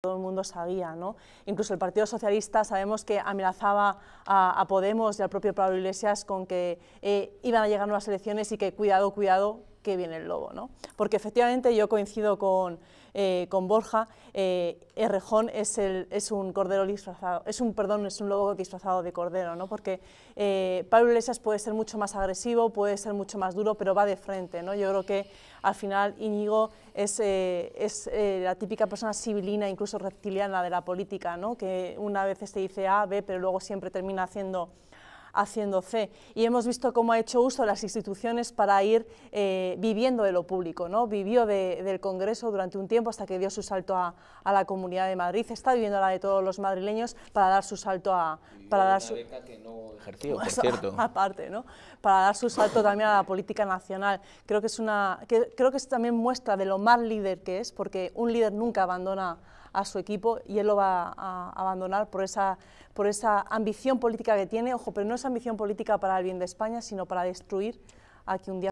todo el mundo sabía, ¿no? Incluso el Partido Socialista sabemos que amenazaba a, Podemos y al propio Pablo Iglesias con que eh, iban a llegar nuevas elecciones y que cuidado, cuidado, viene el lobo, ¿no? Porque efectivamente yo coincido con, eh, con Borja, eh, es, el, es un cordero disfrazado, es un, perdón, es un lobo disfrazado de cordero, ¿no? Porque eh, Pablo Iglesias puede ser mucho más agresivo, puede ser mucho más duro, pero va de frente, ¿no? Yo creo que al final Íñigo es, eh, la típica persona civilina, incluso reptiliana de la política, ¿no? Que una vez te dice A, B, pero luego siempre termina haciendo haciendo fe. Y hemos visto cómo ha hecho uso de las instituciones para ir eh, viviendo de lo público. ¿no? Vivió del Congreso durante un tiempo hasta que dio su salto a, la Comunidad de Madrid. Está viviendo la de todos los madrileños para dar su salto a... Para dar su, aparte, Para dar su salto también a la política nacional. Creo que es una... Que, creo que es también muestra de lo más líder que es, porque un líder nunca abandona a su equipo y él lo va a abandonar por esa, por esa ambición política que tiene, ojo, pero no es ambición política para el bien de España, sino para destruir a que un día